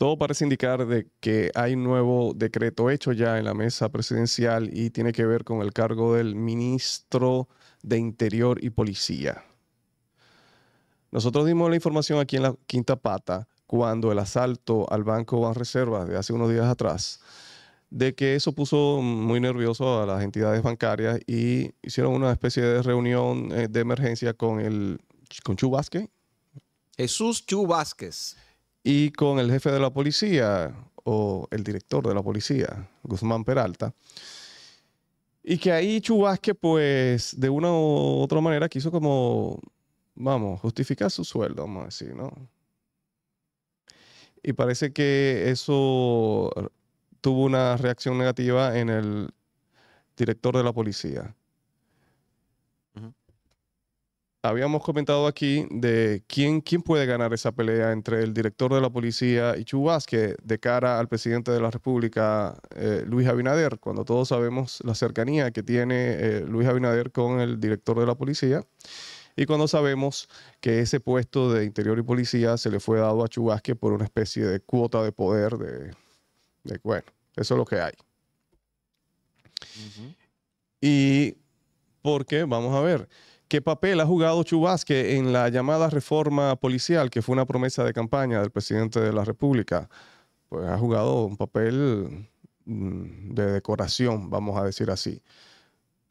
Todo parece indicar de que hay un nuevo decreto hecho ya en la mesa presidencial y tiene que ver con el cargo del ministro de Interior y Policía. Nosotros dimos la información aquí en la Quinta Pata cuando el asalto al Banco reservas de hace unos días atrás, de que eso puso muy nervioso a las entidades bancarias y hicieron una especie de reunión eh, de emergencia con el con Chu Vázquez. Jesús Chu Vázquez y con el jefe de la policía o el director de la policía, Guzmán Peralta. Y que ahí Chubasque, pues, de una u otra manera quiso como, vamos, justificar su sueldo, vamos a decir, ¿no? Y parece que eso tuvo una reacción negativa en el director de la policía habíamos comentado aquí de quién, quién puede ganar esa pelea entre el director de la policía y Chubasque de cara al presidente de la República, eh, Luis Abinader, cuando todos sabemos la cercanía que tiene eh, Luis Abinader con el director de la policía. Y cuando sabemos que ese puesto de interior y policía se le fue dado a Chubasque por una especie de cuota de poder, de, bueno, eso es lo que hay. Y porque, vamos a ver, ¿Qué papel ha jugado Chubasque en la llamada reforma policial, que fue una promesa de campaña del presidente de la República? Pues ha jugado un papel mm, de decoración, vamos a decir así.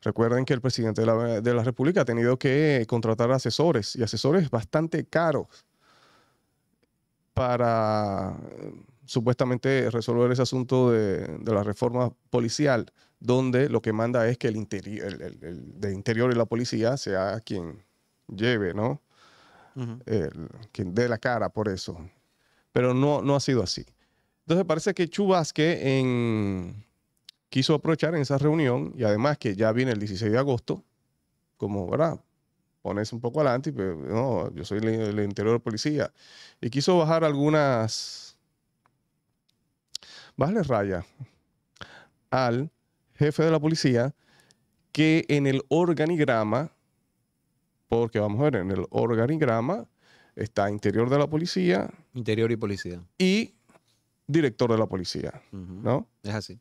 Recuerden que el presidente de la, República ha tenido que contratar asesores y asesores bastante caros para eh, supuestamente resolver ese asunto de la reforma policial donde lo que manda es que el, interior, de interior y la policía sea quien lleve, ¿no? quien dé la cara por eso. Pero no, no ha sido así. Entonces parece que Chubasque en... quiso aprovechar en esa reunión y además que ya viene el 16 de agosto, como, ¿verdad? Pones un poco adelante pero, pues, no, yo soy el, interior policía. Y quiso bajar algunas... Bajarle raya al jefe de la policía que en el organigrama, porque vamos a ver, en el organigrama está interior de la policía. Interior y policía. Y director de la policía, ¿no? Es así.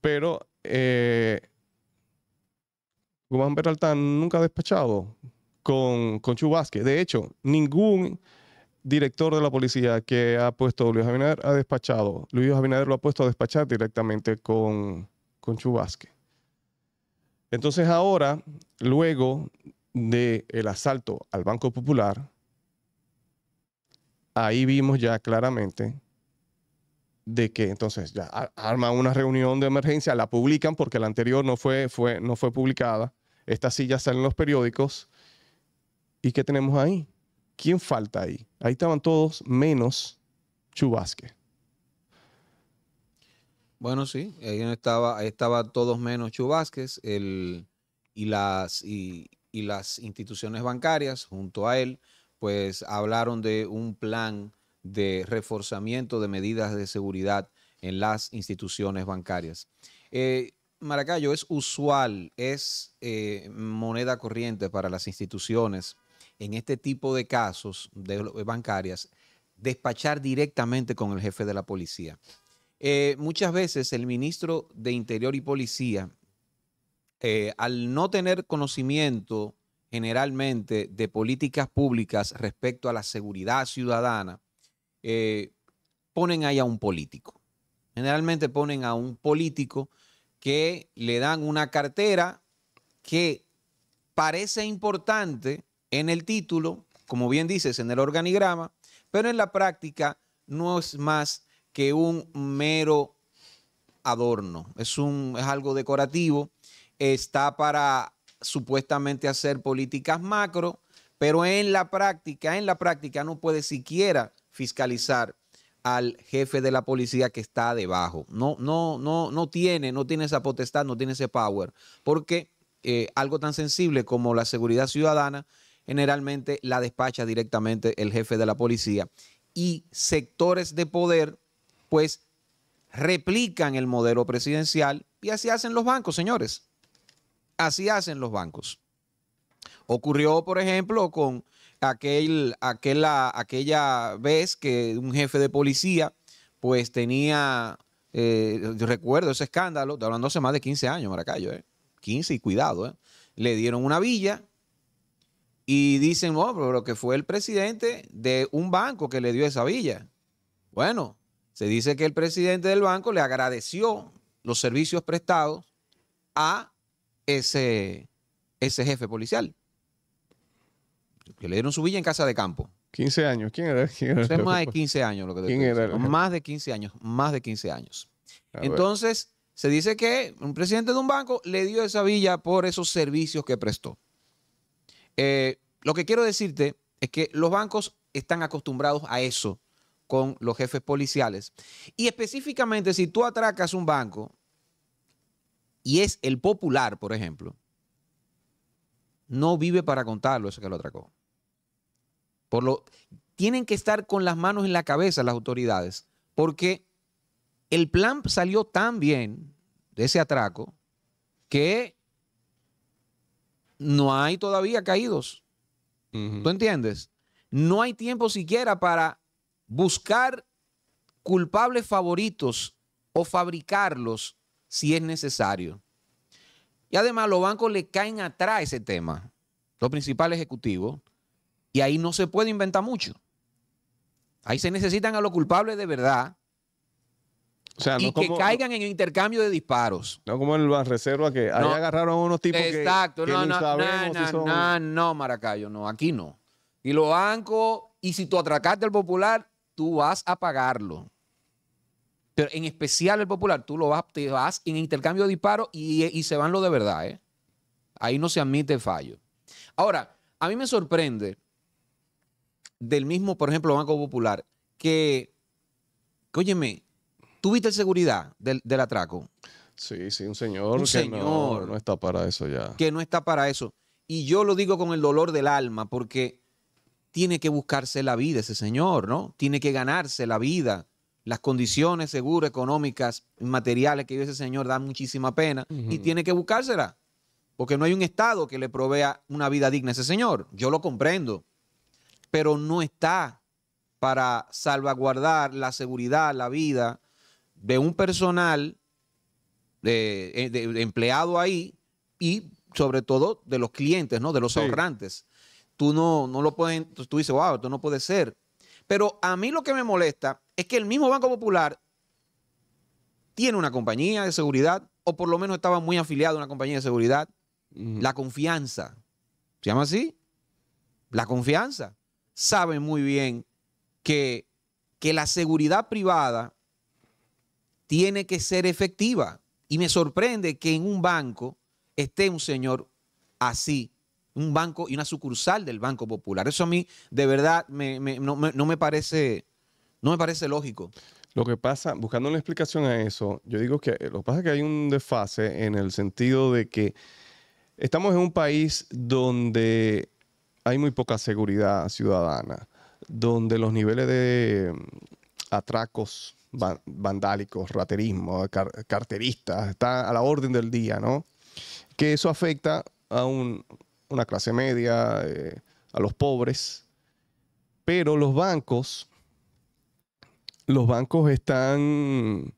Pero eh, Guzmán Peralta nunca ha despachado con, con Chubasque. De hecho, ningún director de la policía que ha puesto Luis Abinader ha despachado. Luis Abinader lo ha puesto a despachar directamente con, con Chubasque. Entonces ahora, luego del asalto al Banco Popular, ahí vimos ya claramente de que entonces ya arma una reunión de emergencia, la publican porque la anterior no fue, fue, no fue publicada, esta sí ya salen en los periódicos. ¿Y qué tenemos ahí? ¿Quién falta ahí? Ahí estaban todos menos Chubasque. Bueno, sí, ahí estaba, estaba todos menos Chubásquez el, y, las, y, las instituciones bancarias junto a él, pues hablaron de un plan de reforzamiento de medidas de seguridad en las instituciones bancarias. Eh, Maracayo, es usual, es eh, moneda corriente para las instituciones en este tipo de casos bancarias despachar directamente con el jefe de la policía. Eh, muchas veces el ministro de Interior y Policía, eh, al no tener conocimiento generalmente de políticas públicas respecto a la seguridad ciudadana, eh, ponen ahí a un político. Generalmente ponen a un político que le dan una cartera que parece importante en el título, como bien dices, en el organigrama, pero en la práctica no es más que un mero adorno. Es, un, es algo decorativo. Está para supuestamente hacer políticas macro, pero en la práctica, en la práctica no puede siquiera fiscalizar al jefe de la policía que está debajo. No, no, no, no tiene, no tiene esa potestad, no tiene ese power, porque eh, algo tan sensible como la seguridad ciudadana generalmente la despacha directamente el jefe de la policía y sectores de poder pues replican el modelo presidencial y así hacen los bancos, señores. Así hacen los bancos. Ocurrió, por ejemplo, con aquel, aquella, aquella vez que un jefe de policía pues tenía, eh, recuerdo ese escándalo, hablando hace más de 15 años, Maracayo, 15 ¿eh? y cuidado, ¿eh? le dieron una villa y dicen, oh, pero que fue el presidente de un banco que le dio esa villa. Bueno, se dice que el presidente del banco le agradeció los servicios prestados a ese, ese jefe policial. Que le dieron su villa en casa de campo. 15 años, ¿quién era? más de 15 años ¿Quién era Más de 15 años, más de 15 años. Ah, Entonces, se dice que un presidente de un banco le dio esa villa por esos servicios que prestó. Eh, lo que quiero decirte es que los bancos están acostumbrados a eso con los jefes policiales. Y específicamente, si tú atracas un banco y es el popular, por ejemplo, no vive para contarlo eso que lo atracó. Por lo, tienen que estar con las manos en la cabeza las autoridades, porque el plan salió tan bien de ese atraco que no hay todavía caídos. ¿Tú entiendes? No hay tiempo siquiera para buscar culpables favoritos o fabricarlos si es necesario. Y además los bancos le caen atrás ese tema, los principales ejecutivos, y ahí no se puede inventar mucho. Ahí se necesitan a los culpables de verdad. O y que caigan en intercambio de disparos. No como en la reserva que ahí agarraron a unos tipos que, no, no, no, no, no, no, Maracayo, no, aquí no. Y los bancos, y si tú atracaste al popular, tú vas a pagarlo. Pero en especial el popular, tú lo vas, en intercambio de disparos y, se van lo de verdad. ¿eh? Ahí no se admite fallo. Ahora, a mí me sorprende del mismo, por ejemplo, Banco Popular, que, que óyeme, tuviste seguridad del, atraco? Sí, sí, un señor que señor no, no está para eso ya. Que no está para eso. Y yo lo digo con el dolor del alma, porque tiene que buscarse la vida ese señor, ¿no? Tiene que ganarse la vida. Las condiciones seguras, económicas, materiales que vive ese señor dan muchísima pena y tiene que buscársela. Porque no hay un Estado que le provea una vida digna a ese señor. Yo lo comprendo. Pero no está para salvaguardar la seguridad, la vida de un personal de, eh, empleado ahí y sobre todo de los clientes, ¿no? De los ahorrantes tú no, lo puedes, tú dices, wow, esto no puede ser. Pero a mí lo que me molesta es que el mismo Banco Popular tiene una compañía de seguridad, o por lo menos estaba muy afiliado a una compañía de seguridad, la confianza. ¿Se llama así? La confianza. sabe muy bien que, que la seguridad privada tiene que ser efectiva. Y me sorprende que en un banco esté un señor así un banco y una sucursal del Banco Popular. Eso a mí de verdad no, me, parece, no me parece lógico. Lo que pasa, buscando una explicación a eso, yo digo que eh, lo que pasa es que hay un desfase en el sentido de que estamos en un país donde hay muy poca seguridad ciudadana, donde los niveles de mm, atracos vandálicos, raterismo, carteristas, está a la orden del día, ¿no? Que eso afecta a un una clase media, eh, a los pobres. Pero los bancos, los bancos están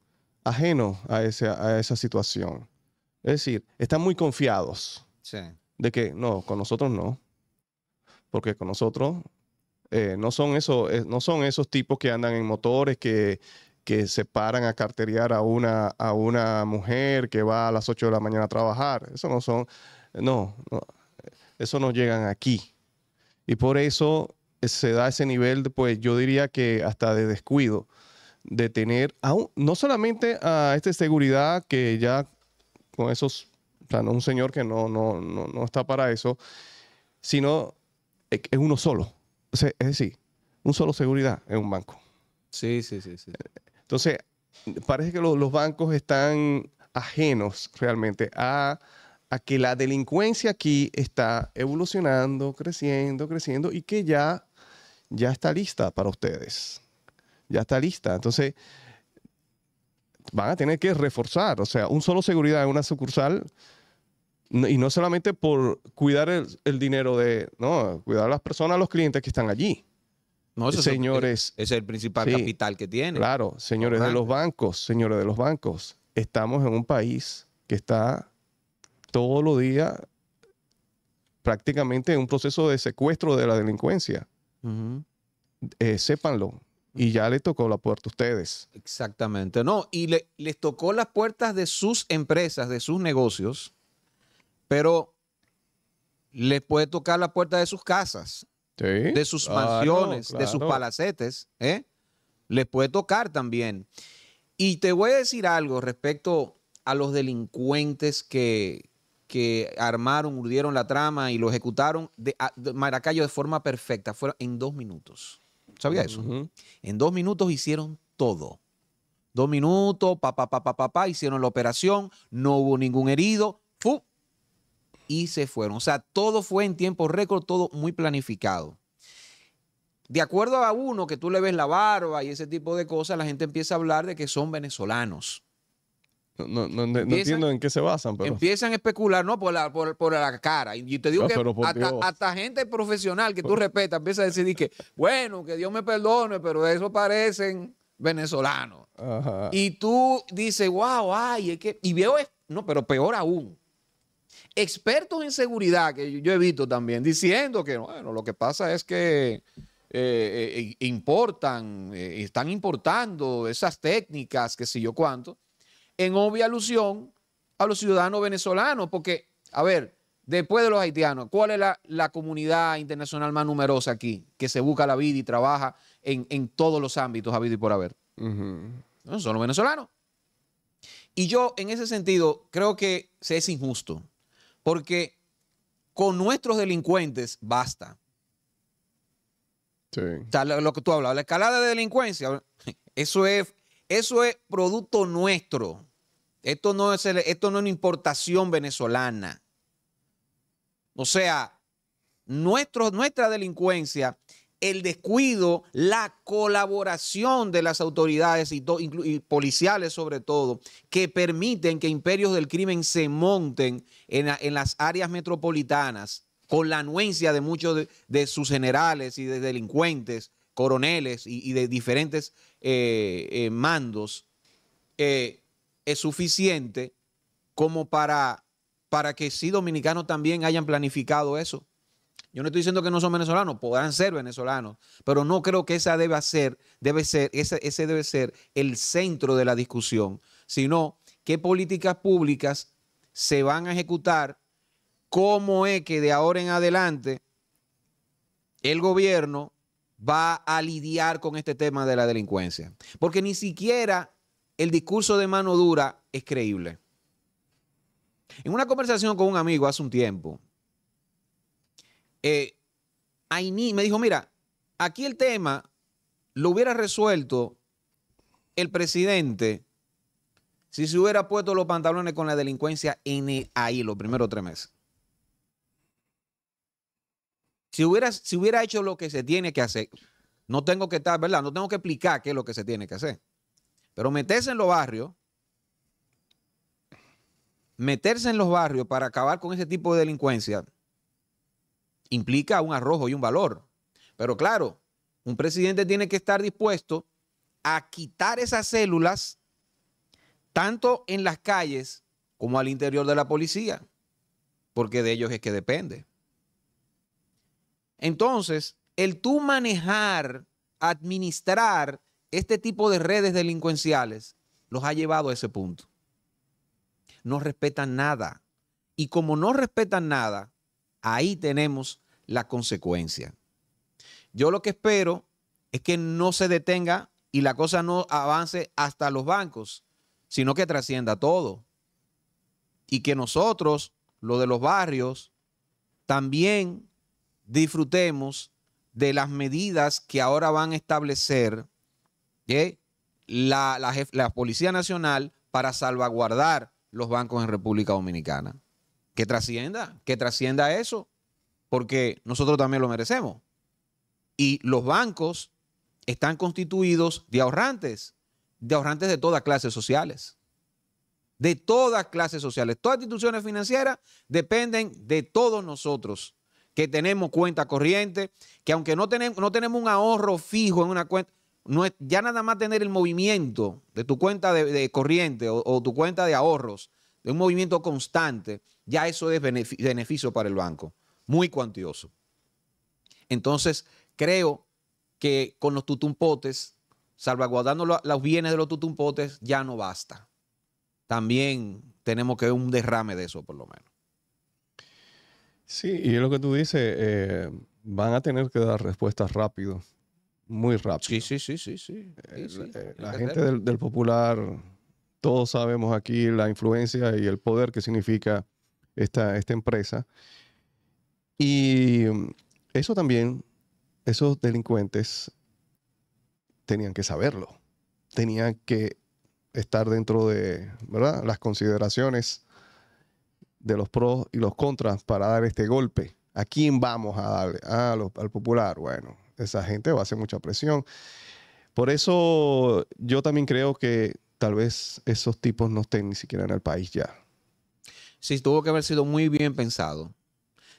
ajenos a, a esa situación. Es decir, están muy confiados de que no, con nosotros no. Porque con nosotros eh, no, son eso, eh, no son esos tipos que andan en motores, que, que se paran a carterear a una, a una mujer que va a las 8 de la mañana a trabajar. Eso no son. No, no eso no llegan aquí. Y por eso eh, se da ese nivel, pues yo diría que hasta de descuido, de tener aún, no solamente a esta seguridad que ya con esos, o un señor que no, no, no, no está para eso, sino eh, es uno solo. es decir, un solo seguridad en un banco. Sí, sí, sí, sí. Entonces, parece que los bancos están ajenos realmente a a que la delincuencia aquí está evolucionando, creciendo, creciendo y que ya, ya está lista para ustedes. Ya está lista. Entonces, van a tener que reforzar, o sea, un solo seguridad en una sucursal y no solamente por cuidar el, dinero de, no, cuidar a las personas, a los clientes que están allí. No, señores. Es, el principal capital que tiene. Claro, señores de los bancos, señores de los bancos. Estamos en un país que está todos los días prácticamente en un proceso de secuestro de la delincuencia. Eh, sépanlo. Y ya le tocó la puerta a ustedes. Exactamente, no. Y le, les tocó las puertas de sus empresas, de sus negocios, pero les puede tocar la puerta de sus casas, de sus mansiones, de sus palacetes. ¿eh? Les puede tocar también. Y te voy a decir algo respecto a los delincuentes que, que armaron, urdieron la trama y lo ejecutaron de, Maracayo de forma perfecta. Fueron en dos minutos. ¿Sabía eso? En dos minutos hicieron todo. Dos minutos, papá, papá, papá, hicieron la operación, no hubo ningún herido, y se fueron. O sea, todo fue en tiempo récord, todo muy planificado. De acuerdo a uno que tú le ves la barba y ese tipo de cosas, la gente empieza a hablar de que son venezolanos. No, entiendo en qué se basan. Empiezan a especular, no, por la, por, la cara. Y te digo ah, que hasta, gente profesional que tú respetas empieza a decir que, bueno, que Dios me perdone, pero eso parecen venezolanos. Y tú dices, wow, ay, es que. Y veo, no, pero peor aún. Expertos en seguridad que yo, he visto también diciendo que, bueno, lo que pasa es que. Eh, eh, eh, importan, están importando esas técnicas, que si yo cuánto, en obvia alusión a los ciudadanos venezolanos, porque, a ver, después de los haitianos, ¿cuál es la, comunidad internacional más numerosa aquí que se busca la vida y trabaja en, todos los ámbitos, habido y por haber? son los venezolanos. Y yo, en ese sentido, creo que es injusto, porque con nuestros delincuentes basta. Sí. lo, que tú hablabas, la escalada de delincuencia, eso es eso es producto nuestro. Esto no es, esto no es una importación venezolana. O sea, nuestra delincuencia, el descuido, la colaboración de las autoridades y, policiales sobre todo, que permiten que imperios del crimen se monten en, las áreas metropolitanas con la anuencia de muchos de sus generales y de delincuentes coroneles y, de diferentes eh, eh, mandos eh, es suficiente como para, para que si dominicanos también hayan planificado eso. Yo no estoy diciendo que no son venezolanos, podrán ser venezolanos, pero no creo que esa deba ser, debe ser, ese, ese debe ser el centro de la discusión, sino qué políticas públicas se van a ejecutar, cómo es que de ahora en adelante el gobierno va a lidiar con este tema de la delincuencia. Porque ni siquiera el discurso de mano dura es creíble. En una conversación con un amigo hace un tiempo, eh, me dijo, mira, aquí el tema lo hubiera resuelto el presidente si se hubiera puesto los pantalones con la delincuencia en ahí los primeros tres meses. Si hubiera, si hubiera hecho lo que se tiene que hacer, no tengo que estar, ¿verdad? No tengo que explicar qué es lo que se tiene que hacer. Pero meterse en los barrios, meterse en los barrios para acabar con ese tipo de delincuencia implica un arrojo y un valor. Pero claro, un presidente tiene que estar dispuesto a quitar esas células tanto en las calles como al interior de la policía, porque de ellos es que depende. Entonces, el tú manejar, administrar este tipo de redes delincuenciales, los ha llevado a ese punto. No respetan nada. Y como no respetan nada, ahí tenemos la consecuencia. Yo lo que espero es que no se detenga y la cosa no avance hasta los bancos, sino que trascienda todo. Y que nosotros, lo de los barrios, también disfrutemos de las medidas que ahora van a establecer la, la, la Policía Nacional para salvaguardar los bancos en República Dominicana. Que trascienda, que trascienda eso, porque nosotros también lo merecemos. Y los bancos están constituidos de ahorrantes, de ahorrantes de todas clases sociales. De todas clases sociales. Todas instituciones financieras dependen de todos nosotros que tenemos cuenta corriente, que aunque no tenemos, no tenemos un ahorro fijo en una cuenta, no es, ya nada más tener el movimiento de tu cuenta de, corriente o, o, tu cuenta de ahorros, de un movimiento constante, ya eso es beneficio para el banco, muy cuantioso. Entonces, creo que con los tutumpotes, salvaguardando los bienes de los tutumpotes, ya no basta. También tenemos que ver un derrame de eso, por lo menos. Sí, y es lo que tú dices, eh, van a tener que dar respuestas rápido, muy rápido. Sí, sí, sí, sí, sí. Eh, la, gente del, del, popular, todos sabemos aquí la influencia y el poder que significa esta, esta empresa. Y mm, eso también, esos delincuentes tenían que saberlo, tenían que estar dentro de ¿verdad? las consideraciones de los pros y los contras para dar este golpe. ¿A quién vamos a darle? al popular. Bueno, esa gente va a hacer mucha presión. Por eso yo también creo que tal vez esos tipos no estén ni siquiera en el país ya. Sí, tuvo que haber sido muy bien pensado.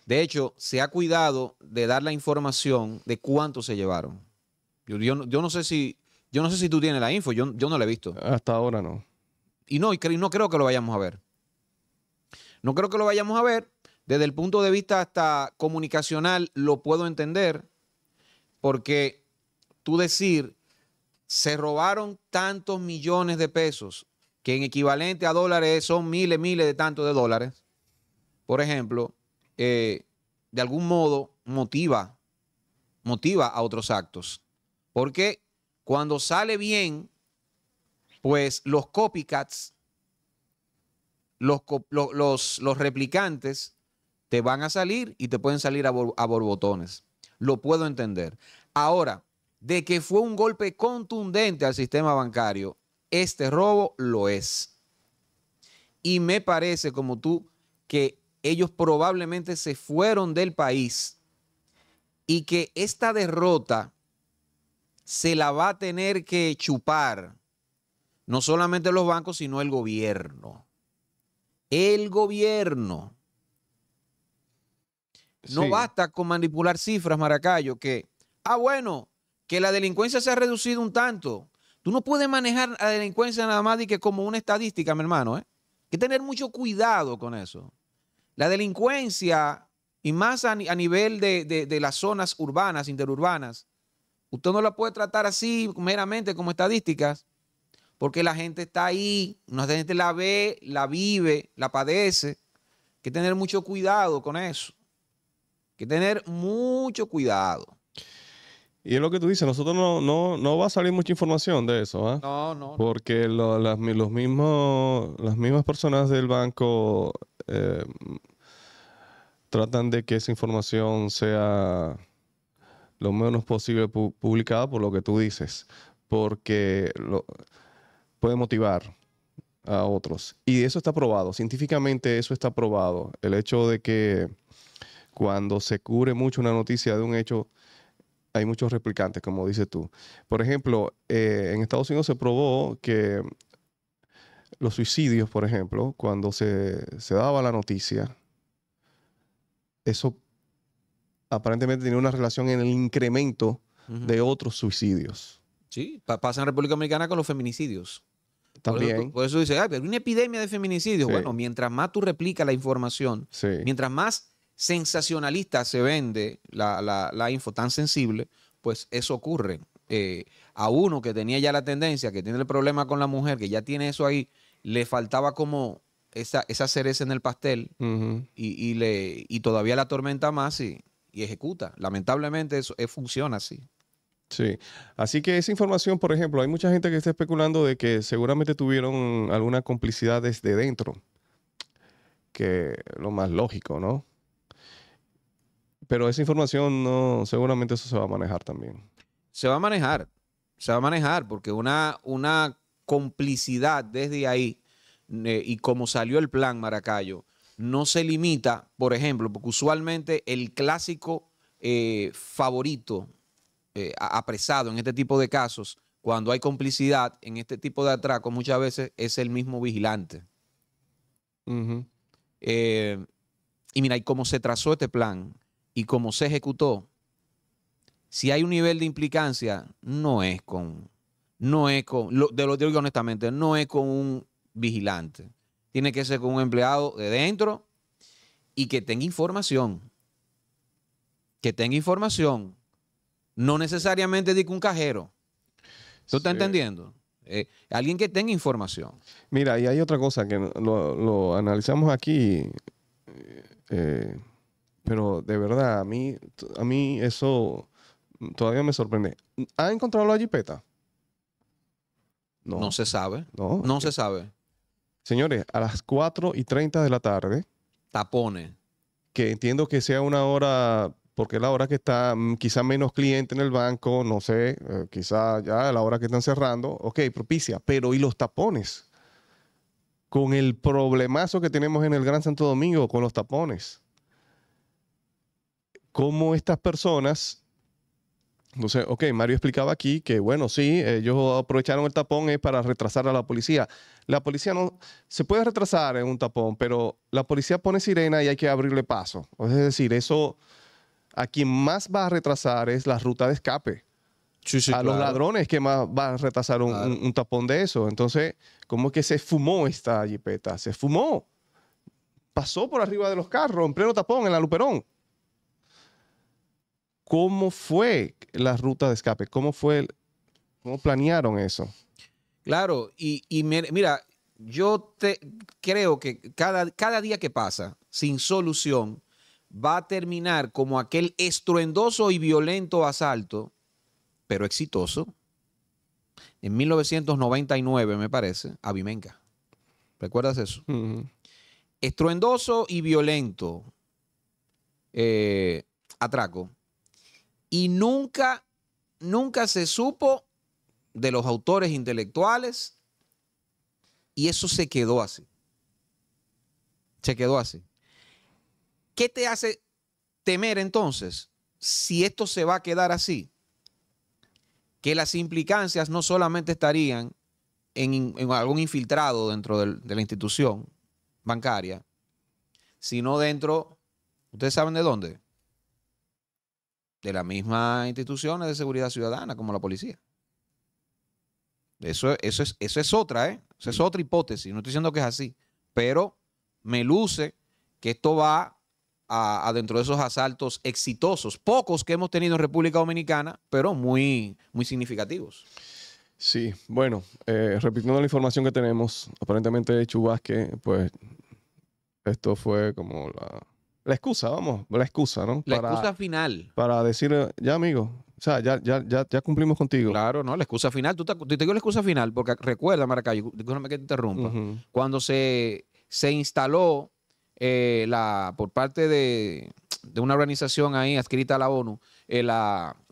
De hecho, se ha cuidado de dar la información de cuánto se llevaron. Yo, yo, no, sé si, yo no sé si tú tienes la info, yo, yo no la he visto. Hasta ahora no. Y no, y no creo que lo vayamos a ver. No creo que lo vayamos a ver. Desde el punto de vista hasta comunicacional lo puedo entender, porque tú decir, se robaron tantos millones de pesos, que en equivalente a dólares son miles, miles de tantos de dólares, por ejemplo, eh, de algún modo motiva, motiva a otros actos. Porque cuando sale bien, pues los copycats los, replicantes te van a salir y te pueden salir a borbotones. Lo puedo entender. Ahora, de que fue un golpe contundente al sistema bancario, este robo lo es. Y me parece, como tú, que ellos probablemente se fueron del país y que esta derrota se la va a tener que chupar no solamente los bancos, sino el gobierno el gobierno. No basta con manipular cifras, Maracayo, que, ah, bueno, que la delincuencia se ha reducido un tanto. Tú no puedes manejar la delincuencia nada más y que como una estadística, mi hermano. ¿eh? Hay que tener mucho cuidado con eso. La delincuencia, y más a, nivel de, las zonas urbanas, interurbanas, usted no la puede tratar así meramente como estadísticas, porque la gente está ahí, la gente la ve, la vive, la padece. Hay que tener mucho cuidado con eso. Hay que tener mucho cuidado. Y es lo que tú dices, nosotros no, no, va a salir mucha información de eso, ¿ah? No, no, Porque las, los mismos, mismas personas del banco eh, tratan de que esa información sea lo menos posible publicada por lo que tú dices. Porque lo, puede motivar a otros. Y eso está probado, científicamente eso está probado. El hecho de que cuando se cubre mucho una noticia de un hecho, hay muchos replicantes, como dices tú. Por ejemplo, eh, en Estados Unidos se probó que los suicidios, por ejemplo, cuando se, daba la noticia, eso aparentemente tenía una relación en el incremento de otros suicidios. Sí, pasa en República Dominicana con los feminicidios. Por eso, dice, hay una epidemia de feminicidio. Bueno, mientras más tú replicas la información, mientras más sensacionalista se vende la, info tan sensible, pues eso ocurre. Eh, a uno que tenía ya la tendencia, que tiene el problema con la mujer, que ya tiene eso ahí, le faltaba como esa, cereza en el pastel y, le, todavía la atormenta más y, ejecuta. Lamentablemente eso, eso eh, funciona así. Sí, así que esa información, por ejemplo, hay mucha gente que está especulando de que seguramente tuvieron alguna complicidad desde dentro, que lo más lógico, ¿no? Pero esa información no, seguramente eso se va a manejar también. Se va a manejar, se va a manejar, porque una, una complicidad desde ahí y como salió el plan Maracayo, no se limita, por ejemplo, porque usualmente el clásico eh, favorito eh, apresado en este tipo de casos, cuando hay complicidad en este tipo de atracos, muchas veces es el mismo vigilante. Eh, y mira, y cómo se trazó este plan y cómo se ejecutó, si hay un nivel de implicancia, no es con, no es con, lo, de lo digo honestamente, no es con un vigilante. Tiene que ser con un empleado de dentro y que tenga información. Que tenga información no necesariamente digo un cajero. ¿Tú estás entendiendo? Eh, alguien que tenga información. Mira, y hay otra cosa que lo, analizamos aquí, eh, pero de verdad, a mí, a mí eso todavía me sorprende. ¿Ha encontrado la jipeta? No. No se sabe. No, no se sabe. Señores, a las 4 y 30 de la tarde. Tapones. Que entiendo que sea una hora porque es la hora que está mm, quizá menos cliente en el banco, no sé, eh, quizá ya a la hora que están cerrando, ok, propicia, pero ¿y los tapones? Con el problemazo que tenemos en el Gran Santo Domingo, con los tapones. ¿Cómo estas personas... no sé ok, Mario explicaba aquí que, bueno, sí, ellos aprovecharon el tapón es eh, para retrasar a la policía. La policía no... Se puede retrasar en un tapón, pero la policía pone sirena y hay que abrirle paso. Es decir, eso a quien más va a retrasar es la ruta de escape. a los ladrones que más va a retrasar un, tapón de eso. Entonces, ¿cómo es que se fumó esta jipeta? Se fumó. Pasó por arriba de los carros, en pleno tapón, en la Luperón. ¿Cómo fue la ruta de escape? ¿Cómo fue? ¿Cómo planearon eso? Claro, y, mira, yo te, creo que cada, cada día que pasa sin solución, va a terminar como aquel estruendoso y violento asalto, pero exitoso, en 1999, me parece, a Vimenca. ¿Recuerdas eso? Estruendoso y violento eh, atraco. Y nunca, nunca se supo de los autores intelectuales y eso se quedó así. Se quedó así. ¿Qué te hace temer entonces si esto se va a quedar así? Que las implicancias no solamente estarían en, algún infiltrado dentro de la institución bancaria, sino dentro, ¿ustedes saben de dónde? De las mismas instituciones de seguridad ciudadana como la policía. Eso, eso, es, eso es otra, ¿eh? Eso es otra hipótesis. No estoy diciendo que es así, pero me luce que esto va a, de esos asaltos exitosos, pocos que hemos tenido en República Dominicana, pero muy, muy significativos. Sí, bueno, eh, repitiendo la información que tenemos, aparentemente Chubasque, pues esto fue como la, la excusa, vamos, la excusa, ¿no? La excusa final. Para decir ya amigo, o sea, ya, ya, ya, ya cumplimos contigo. Claro, no, la excusa final, tú te, la excusa final, porque recuerda, Maracayo, discúlpame que te interrumpa, cuando se, se instaló eh, la, por parte de, una organización ahí adscrita a la ONU, eh,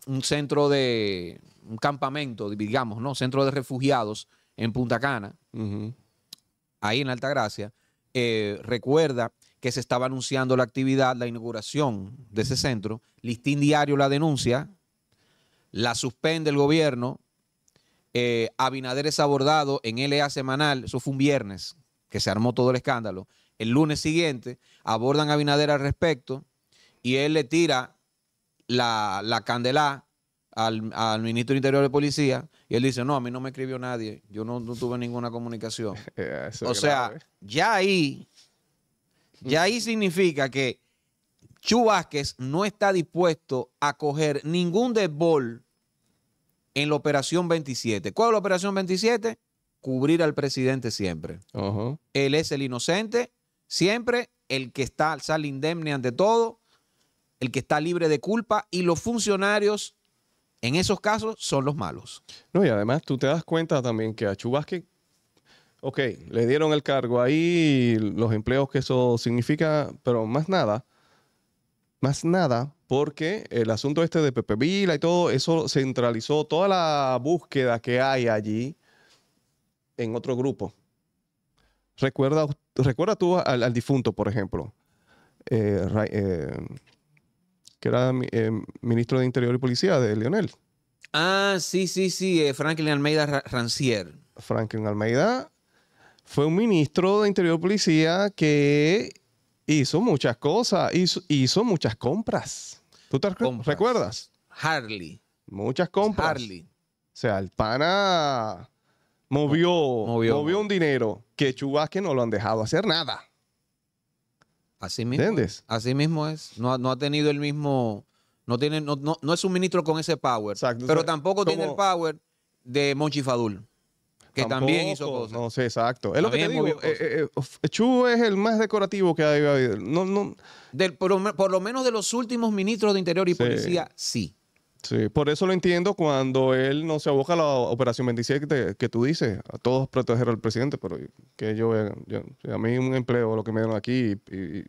un centro de, un campamento, digamos, ¿no? Centro de refugiados en Punta Cana, ahí en Altagracia, eh, recuerda que se estaba anunciando la actividad, la inauguración de ese centro. Listín Diario la denuncia, la suspende el gobierno. Eh, Abinader es abordado en LA Semanal, eso fue un viernes que se armó todo el escándalo el lunes siguiente, abordan a Binader al respecto y él le tira la, la al, ministro Interior de Policía y él dice, no, a mí no me escribió nadie, yo no, tuve ninguna comunicación. Eh, o sea, ya ahí, ya ahí significa que Chu no está dispuesto a coger ningún debol en la Operación 27. ¿Cuál es la Operación 27? Cubrir al presidente siempre. Él es el inocente Siempre el que está sale indemne ante todo, el que está libre de culpa y los funcionarios en esos casos son los malos. No, y además tú te das cuenta también que a Chubasque, ok, le dieron el cargo ahí, los empleos que eso significa, pero más nada, más nada, porque el asunto este de Pepe Vila y todo, eso centralizó toda la búsqueda que hay allí en otro grupo. Recuerda, recuerda tú al, difunto, por ejemplo, eh, eh, que era eh, ministro de Interior y Policía de Lionel. Ah, sí, sí, sí, Franklin Almeida Rancier. Franklin Almeida fue un ministro de Interior y Policía que hizo muchas cosas, hizo, hizo muchas compras. ¿Tú te recuerdas? Harley. Muchas compras. Harley. O sea, el pana movió, movió, movió un dinero que Chubasque no lo han dejado hacer nada. Así mismo. Así mismo es. No, ha tenido el mismo. No, tiene, no, no, es un ministro con ese power. Pero tampoco tiene el power de Monchi Fadul. Que también hizo cosas. No sé, exacto. Es lo que digo. Eh, eh, eh, es el más decorativo que ha habido. No, no. por, lo, menos de los últimos ministros de Interior y Policía, sí. Sí, por eso lo entiendo cuando él no se aboca a la operación 27, que, tú dices, a todos proteger al presidente, pero que yo, yo, a mí un empleo, lo que me dieron aquí y,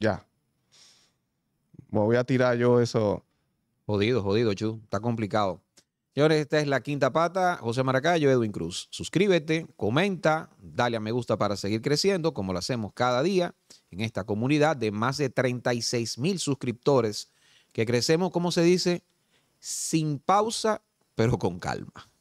ya. Me voy a tirar yo eso. Jodido, jodido, Chu, está complicado. Señores, esta es la quinta pata, José Maracayo, Edwin Cruz. Suscríbete, comenta, dale a me gusta para seguir creciendo, como lo hacemos cada día en esta comunidad de más de 36 mil suscriptores que crecemos, como se dice, sin pausa, pero con calma.